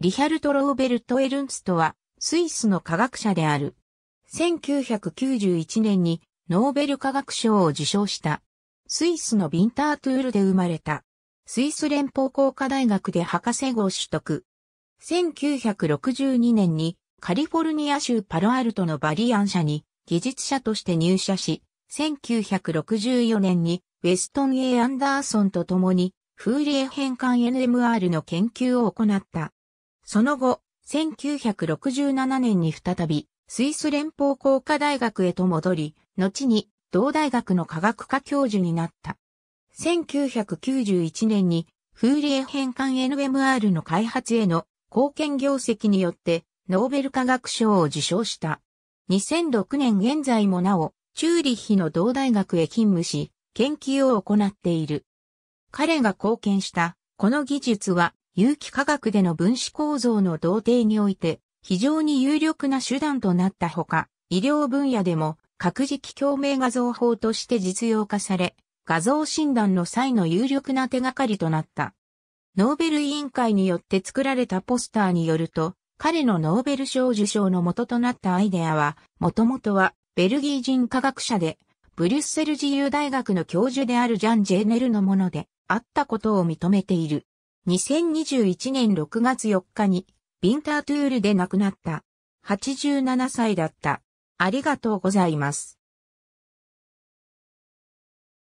リヒャルト・ローベルト・エルンストは、スイスの科学者である。1991年にノーベル科学賞を受賞した。スイスのビンタートゥールで生まれた。スイス連邦工科大学で博士号取得。1962年にカリフォルニア州パロアルトのバリアン社に技術者として入社し、1964年にウェストン A. アンダーソンと共にフーリエ変換 NMR の研究を行った。その後、1967年に再び、スイス連邦工科大学へと戻り、後に、同大学の科学科教授になった。1991年に、フーリエ変換 NMR の開発への貢献業績によって、ノーベル科学賞を受賞した。2006年現在もなお、チューリッヒの同大学へ勤務し、研究を行っている。彼が貢献した、この技術は、有機化学での分子構造の同定において非常に有力な手段となったほか、医療分野でも核磁気共鳴画像法として実用化され、画像診断の際の有力な手がかりとなった。ノーベル委員会によって作られたポスターによると、彼のノーベル賞受賞の元となったアイデアは、もともとはベルギー人科学者で、ブリュッセル自由大学の教授であるジャン・ジェネルのものであったことを認めている。2021年6月4日に、ビンタートゥールで亡くなった。87歳だった。ありがとうございます。